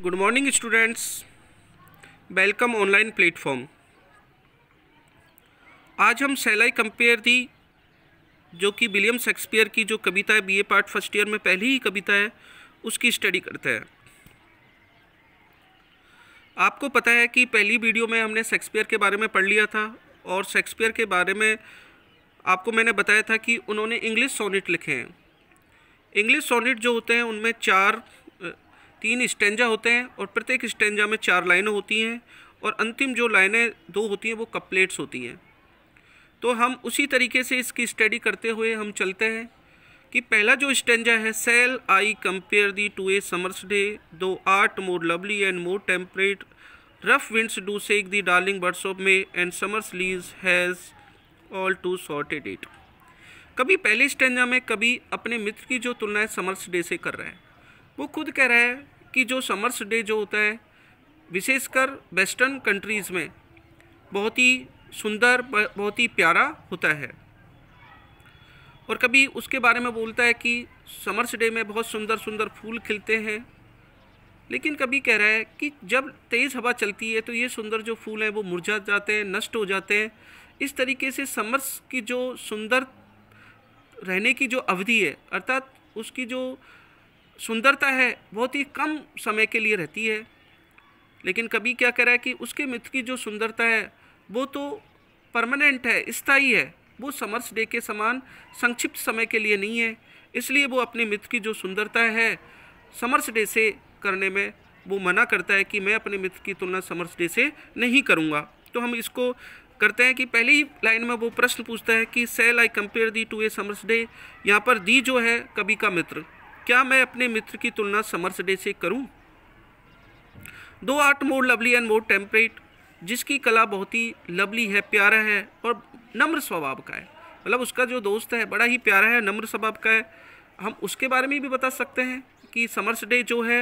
Good morning students welcome online platform आज हम सेलाई compare दी जो कि विलियम शेक्सपियर की जो कविता है बीए पार्ट फर्स्ट ईयर में पहली ही कविता है उसकी स्टडी करते हैं आपको पता है कि पहली वीडियो में हमने शेक्सपियर के बारे में पढ़ लिया था और शेक्सपियर के बारे में आपको मैंने बताया था कि उन्होंने इंग्लिश सोनेट लिखे हैं इंग्लिश सोनेट जो होते हैं उनमें चार तीन स्टेंजा होते हैं और प्रत्येक स्टेंजा में चार लाइनें होती हैं और अंतिम जो लाइनें दो होती हैं वो कपलेट्स होती हैं तो हम उसी तरीके से इसकी स्टडी करते हुए हम चलते हैं कि पहला जो स्टेंजा है shall I compare thee to a summer's day thou art more lovely and more temperate rough winds do shake the darling buds of May and summer's lease hath all too short a date कभी पहले stanza में कभी अपने मित्र की जो तुलना है summers day से कर रहे हैं वो खुद कह रहा है कि जो समर्स डे जो होता है विशेषकर वेस्टर्न कंट्रीज़ में बहुत ही सुंदर बहुत ही प्यारा होता है और कभी उसके बारे में बोलता है कि समर्स डे में बहुत सुंदर सुंदर फूल खिलते हैं लेकिन कभी कह रहा है कि जब तेज़ हवा चलती है तो ये सुंदर जो फूल हैं वो मुरझा जाते हैं नष्ट हो जाते हैं इस तरीके से समर्स की जो सुंदर रहने की जो अवधि है अर्थात उसकी जो सुंदरता है बहुत ही कम समय के लिए रहती है लेकिन कभी क्या कह रहा है कि उसके मित्र की जो सुंदरता है वो तो परमानेंट है स्थायी है वो समर्स डे के समान संक्षिप्त समय के लिए नहीं है इसलिए वो अपने मित्र की जो सुंदरता है समर्स डे से करने में वो मना करता है कि मैं अपने मित्र की तुलना समर्स डे से नहीं करूँगा तो हम इसको करते हैं कि पहले ही लाइन में वो प्रश्न पूछता है कि shall I compare thee to a summer's day यहाँ पर दी जो है कभी का मित्र क्या मैं अपने मित्र की तुलना समर्स डे से करूं? Thou art more lovely and more temperate जिसकी कला बहुत ही लवली है प्यारा है और नम्र स्वभाव का है मतलब उसका जो दोस्त है बड़ा ही प्यारा है नम्र स्वभाव का है हम उसके बारे में भी बता सकते हैं कि समर्स डे जो है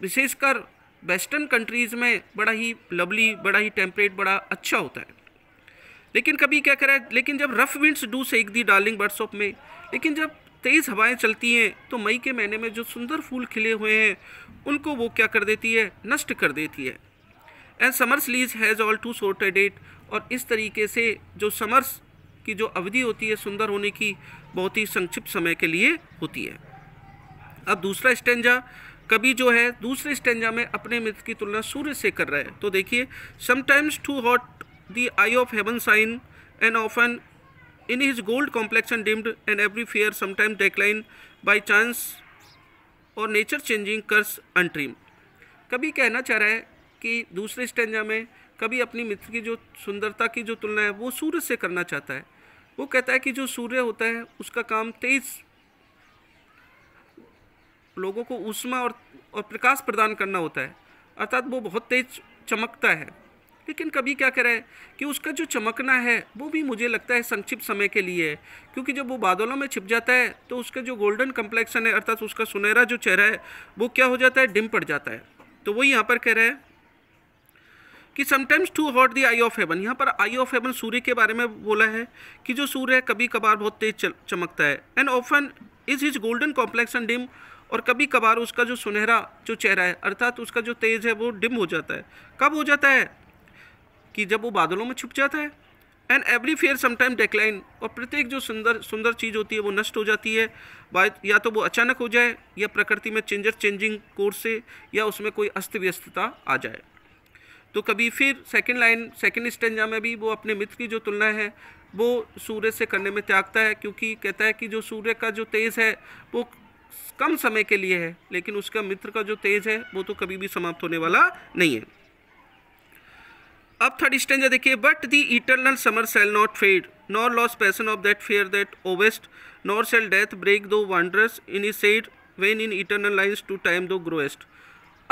विशेषकर वेस्टर्न कंट्रीज़ में बड़ा ही लवली बड़ा ही टेम्परेट बड़ा अच्छा होता है लेकिन कभी क्या करें लेकिन जब rough winds do shake the darling buds of May लेकिन जब तेज़ हवाएं चलती हैं तो मई के महीने में जो सुंदर फूल खिले हुए हैं उनको वो क्या कर देती है नष्ट कर देती है and summer's lease hath all too short date और इस तरीके से जो समर्स की जो अवधि होती है सुंदर होने की बहुत ही संक्षिप्त समय के लिए होती है अब दूसरा स्टेंजा कभी जो है दूसरे स्टेंजा में अपने मित्र की तुलना सूर्य से कर रहा है तो देखिए sometimes too hot the eye of heaven shines and often In his gold complexion dimmed and every fear sometimes declined by chance और नेचर चेंजिंग कर्स अनट्रीम कभी कहना चाह रहा है कि दूसरे स्टेंजा में कभी अपनी मित्र की जो सुंदरता की जो तुलना है वो सूर्य से करना चाहता है वो कहता है कि जो सूर्य होता है उसका काम तेज लोगों को उष्मा और और प्रकाश प्रदान करना होता है अर्थात वो बहुत तेज चमकता है लेकिन कभी क्या करें कि उसका जो चमकना है वो भी मुझे लगता है संक्षिप्त समय के लिए क्योंकि जब वो बादलों में छिप जाता है तो उसका जो गोल्डन कम्प्लेक्शन है अर्थात उसका सुनहरा जो चेहरा है वो क्या हो जाता है डिम पड़ जाता है तो वो यहाँ पर कह रहे हैं कि sometimes too hot the eye of heaven यहाँ पर आई ऑफ हेवन सूर्य के बारे में बोला है कि जो सूर्य है कभी कभार बहुत तेज चमकता है and often is his golden complexion dim और कभी कभार उसका जो सुनहरा जो चेहरा है अर्थात उसका जो तेज है वो डिम हो जाता है कब हो जाता है कि जब वो बादलों में छुप जाता है and every fair sometime decline और प्रत्येक जो सुंदर सुंदर चीज़ होती है वो नष्ट हो जाती है या तो वो अचानक हो जाए या प्रकृति में चेंजर चेंजिंग कोर्स से या उसमें कोई अस्त व्यस्तता आ जाए तो कभी फिर सेकेंड लाइन सेकेंड स्टेंजा में भी वो अपने मित्र की जो तुलना है वो सूर्य से करने में त्यागता है क्योंकि कहता है कि जो सूर्य का जो तेज़ है वो कम समय के लिए है लेकिन उसका मित्र का जो तेज़ है वो तो कभी भी समाप्त होने वाला नहीं है अब थर्ड स्टैंड देखिए but thy eternal summer shall not fade nor lose possession of that fair that owest nor shall death brag thou wanderest in his shade when in eternal lines to time thou growest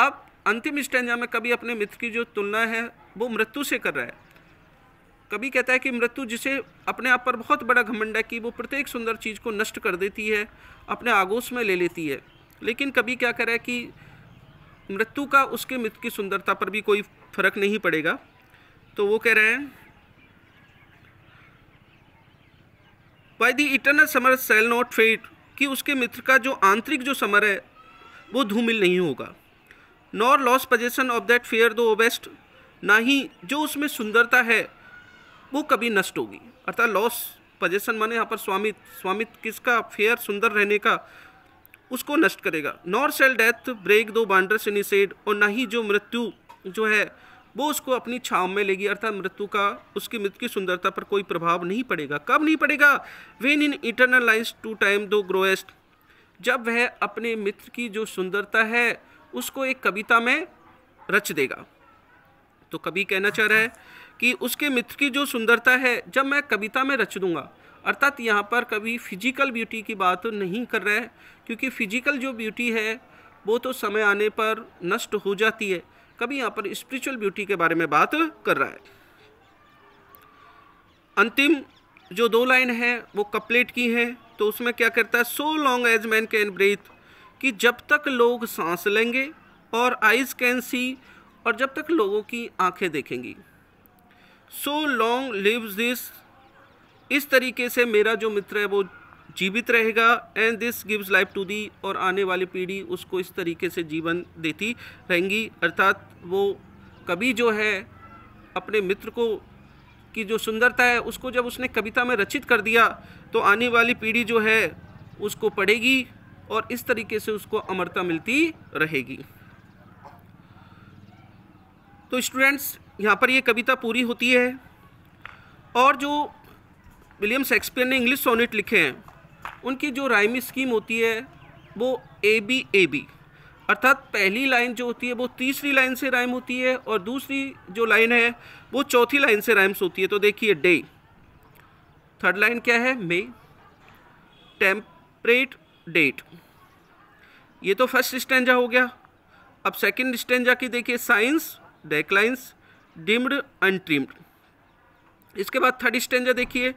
अब अंतिम stanza में कभी अपने मित्र की जो तुलना है वो मृत्यु से कर रहा है कभी कहता है कि मृत्यु जिसे अपने आप पर बहुत बड़ा घमंड है कि वो प्रत्येक सुंदर चीज़ को नष्ट कर देती है अपने आगोश में ले लेती है लेकिन कभी क्या करे है कि मृत्यु का उसके मित्र की सुंदरता पर भी कोई फर्क नहीं पड़ेगा तो वो कह रहे हैं but thy eternal summer shall not fade कि उसके मित्र का जो आंतरिक जो समर है वो धूमिल नहीं होगा nor lose possession of that fair thou owest ना ही जो उसमें सुंदरता है वो कभी नष्ट होगी अर्थात लॉस पजेशन माने यहाँ पर स्वामित स्वामित किसका फेयर सुंदर रहने का उसको नष्ट करेगा नॉर सेल डेथ ब्रेक दो बांडर्स इनिसेड और ना ही जो मृत्यु जो है वो उसको अपनी छाव में लेगी अर्थात मृत्यु का उसकी मृत्यु की सुंदरता पर कोई प्रभाव नहीं पड़ेगा कब नहीं पड़ेगा when in eternal lines to time thou growest जब वह अपने मित्र की जो सुंदरता है उसको एक कविता में रच देगा तो कभी कहना चाह रहा है कि उसके मित्र की जो सुंदरता है जब मैं कविता में रच दूंगा अर्थात यहाँ पर कभी फिजिकल ब्यूटी की बात नहीं कर रहा है क्योंकि फिजिकल जो ब्यूटी है वो तो समय आने पर नष्ट हो जाती है कवि यहाँ पर स्पिरिचुअल ब्यूटी के बारे में बात कर रहा है अंतिम जो दो लाइन है वो कपलेट की है तो उसमें क्या करता है so long as men can breathe कि जब तक लोग सांस लेंगे और आइज कैन सी और जब तक लोगों की आंखें देखेंगी सो लॉन्ग लिव्स दिस इस तरीके से मेरा जो मित्र है वो जीवित रहेगा and this gives life to thee और आने वाली पीढ़ी उसको इस तरीके से जीवन देती रहेंगी अर्थात वो कभी जो है अपने मित्र को की जो सुंदरता है उसको जब उसने कविता में रचित कर दिया तो आने वाली पीढ़ी जो है उसको पढ़ेगी और इस तरीके से उसको अमरता मिलती रहेगी तो स्टूडेंट्स यहाँ पर ये कविता पूरी होती है और जो विलियम शेक्सपियर ने इंग्लिश सोनेट लिखे हैं उनकी जो राइमी स्कीम होती है वो ए बी ए बी अर्थात पहली लाइन जो होती है वो तीसरी लाइन से राइम होती है और दूसरी जो लाइन है वो चौथी लाइन से राइम्स होती है तो देखिए डे थर्ड लाइन क्या है मे टेम्परेट डेट ये तो फर्स्ट स्टेंजा हो गया अब सेकंड स्टेंजा की देखिए साइंस डेकलाइंस डिम्ड अनट्रिम्ड इसके बाद थर्ड स्टेंजा देखिए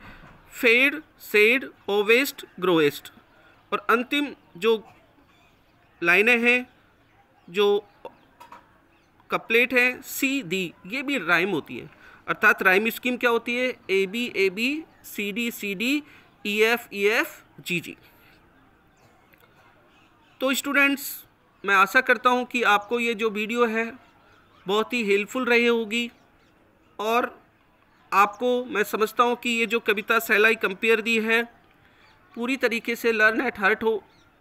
फेड सेड ओवेस्ट ग्रोएस्ट और अंतिम जो लाइनें हैं जो कपलेट है सी डी ये भी राइम होती है अर्थात राइम स्कीम क्या होती है A B A B C D C D E F E F G G तो स्टूडेंट्स मैं आशा करता हूँ कि आपको ये जो वीडियो है बहुत ही हेल्पफुल रही होगी और आपको मैं समझता हूँ कि ये जो कविता सैलाई कंपेयर दी है पूरी तरीके से लर्न एट हर्ट हो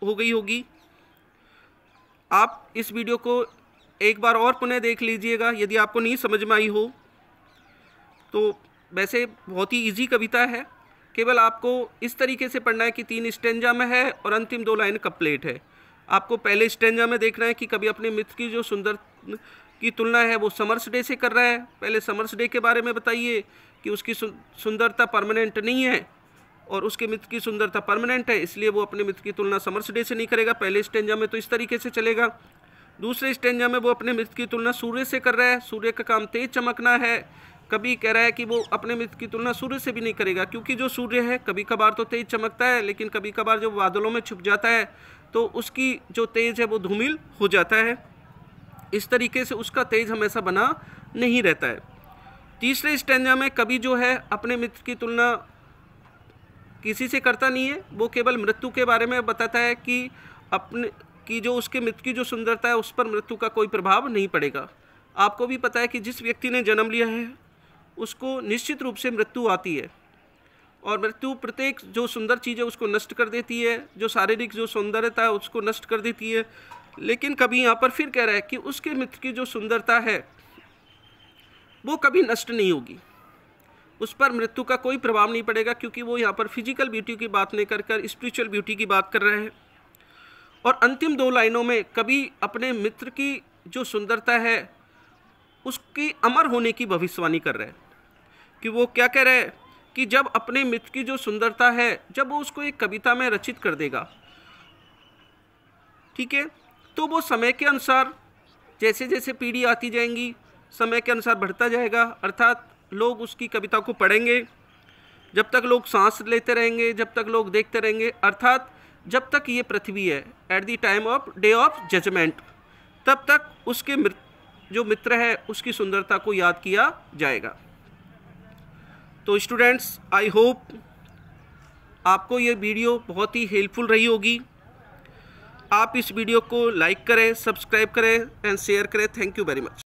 हो गई होगी आप इस वीडियो को एक बार और पुनः देख लीजिएगा यदि आपको नहीं समझ में आई हो तो वैसे बहुत ही इजी कविता है केवल आपको इस तरीके से पढ़ना है कि तीन स्टेंजा में है और अंतिम दो लाइन कपलेट है आपको पहले स्टेंजा में देखना है कि कभी अपने मित्र की जो सुंदर की तुलना है वो समर्स डे से कर रहा है पहले समर्स डे के बारे में बताइए कि उसकी सुंदरता परमानेंट नहीं है और उसके मित्र की सुंदरता परमानेंट है इसलिए वो अपने मित्र की तुलना समर्स डे से नहीं करेगा पहले स्टेंजा में तो इस तरीके से चलेगा दूसरे स्टेंजा में वो अपने मित्र की तुलना सूर्य से कर रहा है सूर्य का काम तेज चमकना है कभी कह रहा है कि वो अपने मित्र की तुलना सूर्य से भी नहीं करेगा क्योंकि जो सूर्य है कभी कभार तो तेज चमकता है लेकिन कभी कभार जब बादलों में छुप जाता है तो उसकी जो तेज है वो धूमिल हो जाता है इस तरीके से उसका तेज हमेशा बना नहीं रहता है तीसरे स्टेंजा में कभी जो है अपने मित्र की तुलना किसी से करता नहीं है वो केवल मृत्यु के बारे में बताता है कि अपने की जो उसके मृत्यु की जो सुंदरता है उस पर मृत्यु का कोई प्रभाव नहीं पड़ेगा आपको भी पता है कि जिस व्यक्ति ने जन्म लिया है उसको निश्चित रूप से मृत्यु आती है और मृत्यु प्रत्येक जो सुंदर चीज़ है उसको नष्ट कर देती है जो शारीरिक जो सौंदर्यता है उसको नष्ट कर देती है लेकिन कभी यहाँ पर फिर कह रहा है कि उसके मित्र की जो सुंदरता है वो कभी नष्ट नहीं होगी उस पर मृत्यु का कोई प्रभाव नहीं पड़ेगा क्योंकि वो यहाँ पर फिजिकल ब्यूटी की बात नहीं कर कर स्पिरिचुअल ब्यूटी की बात कर रहे हैं और अंतिम दो लाइनों में कभी अपने मित्र की जो सुंदरता है उसकी अमर होने की भविष्यवाणी कर रहे हैं कि वो क्या कह रहे हैं कि जब अपने मित्र की जो सुंदरता है जब वो उसको एक कविता में रचित कर देगा ठीक है तो वो समय के अनुसार जैसे जैसे पीढ़ी आती जाएंगी समय के अनुसार बढ़ता जाएगा अर्थात लोग उसकी कविता को पढ़ेंगे जब तक लोग सांस लेते रहेंगे जब तक लोग देखते रहेंगे अर्थात जब तक ये पृथ्वी है at the time of day of judgement तब तक उसके मित्र जो मित्र है उसकी सुंदरता को याद किया जाएगा तो स्टूडेंट्स आई होप आपको ये वीडियो बहुत ही हेल्पफुल रही होगी आप इस वीडियो को लाइक करें सब्सक्राइब करें एंड शेयर करें थैंक यू वेरी मच